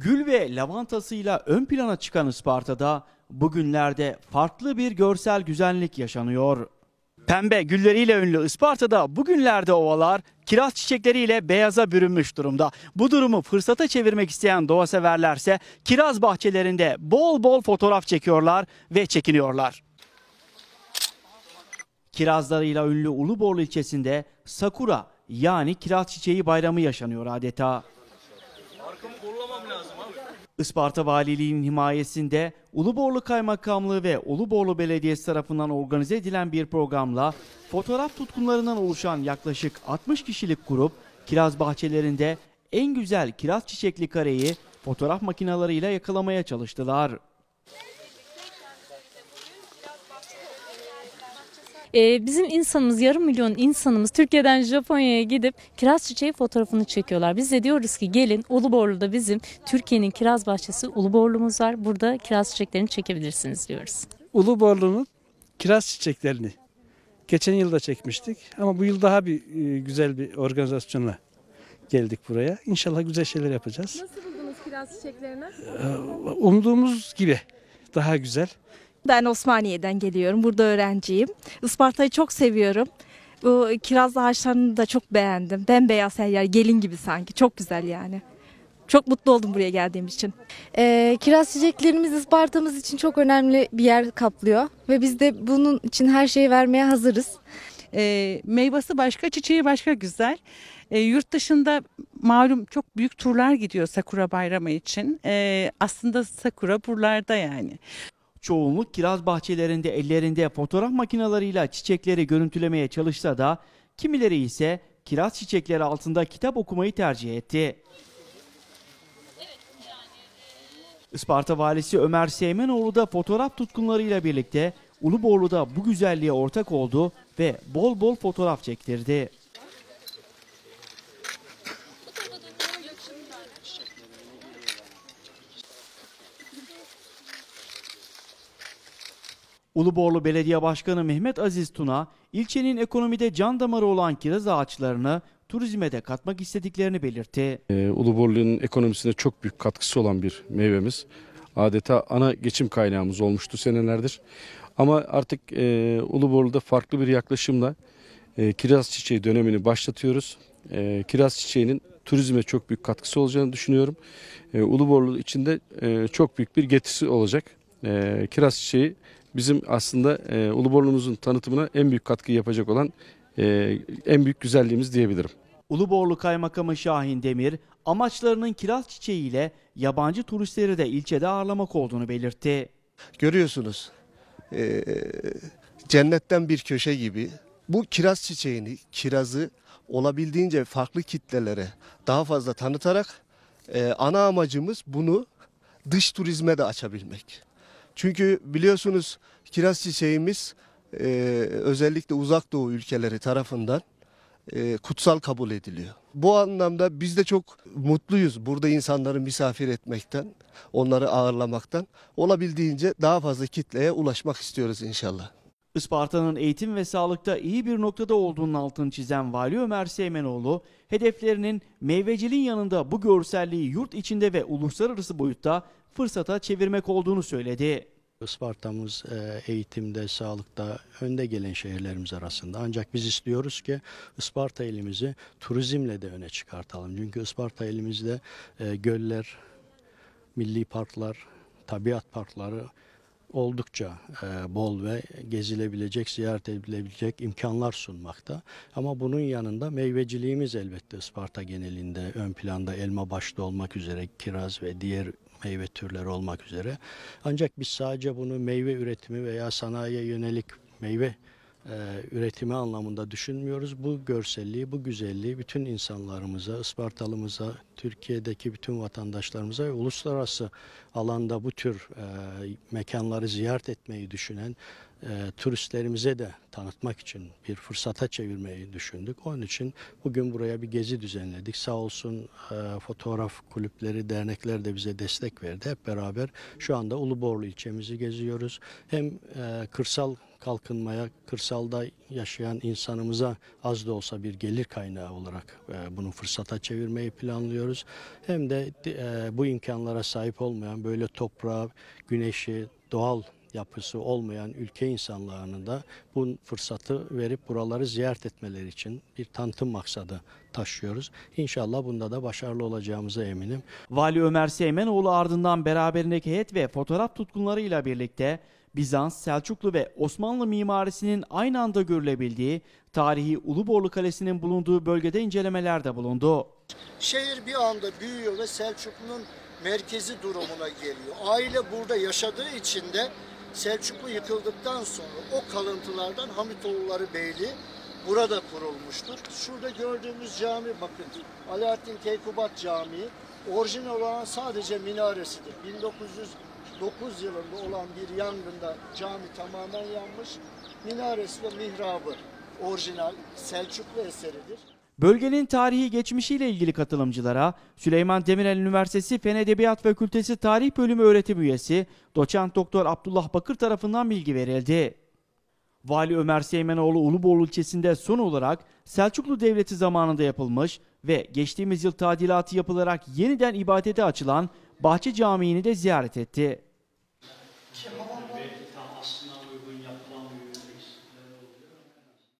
Gül ve lavantasıyla ön plana çıkan Isparta'da bugünlerde farklı bir görsel güzellik yaşanıyor. Pembe gülleriyle ünlü Isparta'da bugünlerde ovalar kiraz çiçekleriyle beyaza bürünmüş durumda. Bu durumu fırsata çevirmek isteyen doğa severlerse kiraz bahçelerinde bol bol fotoğraf çekiyorlar ve çekiniyorlar. Kirazlarıyla ünlü Uluborlu ilçesinde Sakura yani kiraz çiçeği bayramı yaşanıyor adeta. Isparta Valiliği'nin himayesinde Uluborlu Kaymakamlığı ve Uluborlu Belediyesi tarafından organize edilen bir programla fotoğraf tutkunlarından oluşan yaklaşık 60 kişilik grup kiraz bahçelerinde en güzel kiraz çiçekli kareyi fotoğraf makinalarıyla yakalamaya çalıştılar. e, bizim insanımız yarım milyon insanımız Türkiye'den Japonya'ya gidip kiraz çiçeği fotoğrafını çekiyorlar. Biz de diyoruz ki gelin Uluborlu'da bizim Türkiye'nin kiraz bahçesi Uluborlu'muz var. Burada kiraz çiçeklerini çekebilirsiniz diyoruz. Uluborlu'nun kiraz çiçeklerini geçen yılda çekmiştik ama bu yıl daha bir e, güzel bir organizasyonla geldik buraya. İnşallah güzel şeyler yapacağız. Nasıl buldunuz kiraz çiçeklerini? Ee, umduğumuz gibi daha güzel. Ben Osmaniye'den geliyorum. Burada öğrenciyim. Isparta'yı çok seviyorum. Bu kiraz ağaçlarını da çok beğendim. Bembeyaz her yer gelin gibi sanki. Çok güzel yani. Çok mutlu oldum buraya geldiğim için. Ee, kiraz çiçeklerimiz Isparta'mız için çok önemli bir yer kaplıyor. Ve biz de bunun için her şeyi vermeye hazırız. Ee, meyvası başka, çiçeği başka güzel. E, yurt dışında malum çok büyük turlar gidiyor Sakura Bayramı için. E, aslında Sakura buralarda yani. Çoğunluk kiraz bahçelerinde ellerinde fotoğraf makinalarıyla çiçekleri görüntülemeye çalışsa da kimileri ise kiraz çiçekleri altında kitap okumayı tercih etti. Isparta valisi Ömer Seymenoğlu da fotoğraf tutkunlarıyla birlikte Uluborlu'da bu güzelliğe ortak oldu ve bol bol fotoğraf çektirdi. Uluborlu Belediye Başkanı Mehmet Aziz Tuna, ilçenin ekonomide can damarı olan kiraz ağaçlarını turizme de katmak istediklerini belirtti. Ee, Uluborlu'nun ekonomisine çok büyük katkısı olan bir meyvemiz. Adeta ana geçim kaynağımız olmuştu senelerdir. Ama artık e, Uluborlu'da farklı bir yaklaşımla e, kiraz çiçeği dönemini başlatıyoruz. E, kiraz çiçeğinin turizme çok büyük katkısı olacağını düşünüyorum. E, Uluborlu için de e, çok büyük bir getisi olacak. E, kiraz çiçeği bizim aslında e, Uluborlu'muzun tanıtımına en büyük katkı yapacak olan e, en büyük güzelliğimiz diyebilirim. Uluborlu Kaymakamı Şahin Demir, amaçlarının kiraz çiçeğiyle yabancı turistleri de ilçede ağırlamak olduğunu belirtti. Görüyorsunuz, e, cennetten bir köşe gibi bu kiraz çiçeğini, kirazı olabildiğince farklı kitlelere daha fazla tanıtarak e, ana amacımız bunu dış turizme de açabilmek. Çünkü biliyorsunuz kiraz çiçeğimiz e, özellikle uzak doğu ülkeleri tarafından e, kutsal kabul ediliyor. Bu anlamda biz de çok mutluyuz burada insanları misafir etmekten, onları ağırlamaktan. Olabildiğince daha fazla kitleye ulaşmak istiyoruz inşallah. Isparta'nın eğitim ve sağlıkta iyi bir noktada olduğunun altını çizen Vali Ömer Seymenoğlu, hedeflerinin meyveciliğin yanında bu görselliği yurt içinde ve uluslararası boyutta fırsata çevirmek olduğunu söyledi. Isparta'mız e, eğitimde, sağlıkta önde gelen şehirlerimiz arasında. Ancak biz istiyoruz ki Isparta ilimizi turizmle de öne çıkartalım. Çünkü Isparta ilimizde e, göller, milli parklar, tabiat parkları oldukça e, bol ve gezilebilecek, ziyaret edilebilecek imkanlar sunmakta. Ama bunun yanında meyveciliğimiz elbette Isparta genelinde ön planda elma başta olmak üzere kiraz ve diğer meyve türleri olmak üzere. Ancak biz sadece bunu meyve üretimi veya sanayiye yönelik meyve e, üretimi anlamında düşünmüyoruz. Bu görselliği, bu güzelliği bütün insanlarımıza, Ispartalımıza, Türkiye'deki bütün vatandaşlarımıza ve uluslararası alanda bu tür e, mekanları ziyaret etmeyi düşünen e, turistlerimize de tanıtmak için bir fırsata çevirmeyi düşündük. Onun için bugün buraya bir gezi düzenledik. Sağ olsun e, fotoğraf kulüpleri, dernekler de bize destek verdi. Hep beraber şu anda Uluborlu ilçemizi geziyoruz. Hem e, kırsal kalkınmaya, kırsalda yaşayan insanımıza az da olsa bir gelir kaynağı olarak e, bunu fırsata çevirmeyi planlıyoruz. Hem de e, bu imkanlara sahip olmayan böyle toprağı, güneşi, doğal yapısı olmayan ülke insanlarının da bu fırsatı verip buraları ziyaret etmeleri için bir tanıtım maksadı taşıyoruz. İnşallah bunda da başarılı olacağımıza eminim. Vali Ömer Seymenoğlu ardından beraberindeki heyet ve fotoğraf tutkunlarıyla birlikte Bizans, Selçuklu ve Osmanlı mimarisinin aynı anda görülebildiği tarihi Uluborlu Kalesi'nin bulunduğu bölgede incelemelerde bulundu. Şehir bir anda büyüyor ve Selçuklu'nun merkezi durumuna geliyor. Aile burada yaşadığı için de Selçuklu yıkıldıktan sonra o kalıntılardan Hamitoğulları Beyliği burada kurulmuştur. Şurada gördüğümüz cami bakın Alaaddin Keykubat Camii orijinal olan sadece minaresidir. 1909 yılında olan bir yangında cami tamamen yanmış. Minaresi ve mihrabı orijinal Selçuklu eseridir. Bölgenin tarihi geçmişiyle ilgili katılımcılara Süleyman Demirel Üniversitesi Fen Edebiyat Fakültesi Tarih Bölümü öğretim üyesi Doçent Doktor Abdullah Bakır tarafından bilgi verildi. Vali Ömer Seymenoğlu Uluborlu ilçesinde son olarak Selçuklu Devleti zamanında yapılmış ve geçtiğimiz yıl tadilatı yapılarak yeniden ibadete açılan Bahçe Camii'ni de ziyaret etti. Kim